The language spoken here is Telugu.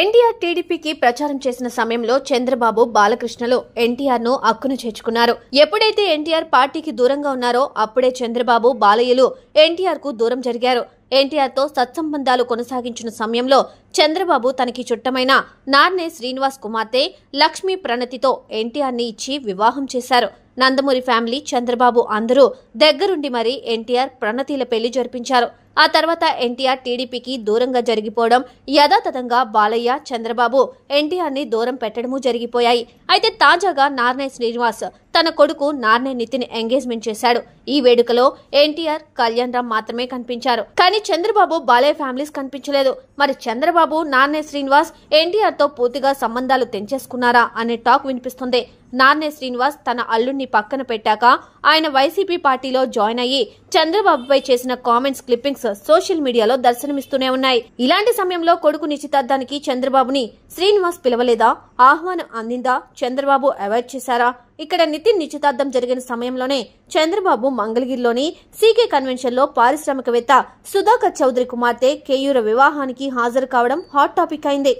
ఎన్టీఆర్ టీడీపీకి ప్రచారం చేసిన సమయంలో చంద్రబాబు బాలకృష్ణలు ఎన్టీఆర్ ను అక్కును చేర్చుకున్నారు ఎప్పుడైతే ఎన్టీఆర్ పార్టీకి దూరంగా ఉన్నారో అప్పుడే చంద్రబాబు బాలయ్యలు ఎన్టీఆర్ కు దూరం జరిగారు ఎన్టీఆర్ తో సత్సంబంధాలు కొనసాగించిన సమయంలో చంద్రబాబు తనకి చుట్టమైన నార్నే శ్రీనివాస్ కుమార్తె లక్ష్మీ ప్రణతితో ఎన్టీఆర్ ని ఇచ్చి వివాహం చేశారు నందమూరి ఫ్యామిలీ చంద్రబాబు అందరూ దగ్గరుండి మరీ ఎన్టీఆర్ ప్రణతిల పెళ్లి జరిపించారు ఆ తర్వాత ఎన్టీఆర్ టీడీపీకి దూరంగా జరిగిపోవడం యథాతథంగా బాలయ్య చంద్రబాబు ఎన్టీఆర్ని దూరం పెట్టడము జరిగిపోయాయి అయితే తాజాగా నార్నే శ్రీనివాస్ తన కొడుకు నార్నే నితిన్ ఎంగేజ్మెంట్ చేశాడు ఈ వేడుకలో ఎన్టీఆర్ కళ్యాణ్ రామ్ మాత్రమే కనిపించారు కానీ చంద్రబాబు బాలయ్య ఫ్యామిలీస్ కనిపించలేదు మరి చంద్రబాబు నార్నే శ్రీనివాస్ ఎన్టీఆర్తో పూర్తిగా సంబంధాలు తెంచేసుకున్నారా అనే టాక్ వినిపిస్తుంది నాన్నే శ్రీనివాస్ తన అల్లుణ్ణి పక్కన పెట్టాక ఆయన వైసీపీ పార్టీలో జాయిన్ అయ్యి చంద్రబాబుపై చేసిన కామెంట్స్ క్లిప్పింగ్స్ సోషల్ మీడియాలో దర్శనమిస్తూనే ఉన్నాయి ఇలాంటి సమయంలో కొడుకు నిశ్చితార్థానికి చంద్రబాబుని శ్రీనివాస్ పిలవలేదా ఆహ్వానం అందిందా చంద్రబాబు అవాయిడ్ చేశారా ఇక్కడ నితిన్ నిశ్చితార్థం జరిగిన సమయంలోనే చంద్రబాబు మంగళగిరిలోని సీకే కన్వెన్షన్లో పారిశ్రామికవేత్త సుధాకర్ చౌదరి కుమార్తె కేయూర వివాహానికి హాజరు కావడం హాట్ టాపిక్ అయింది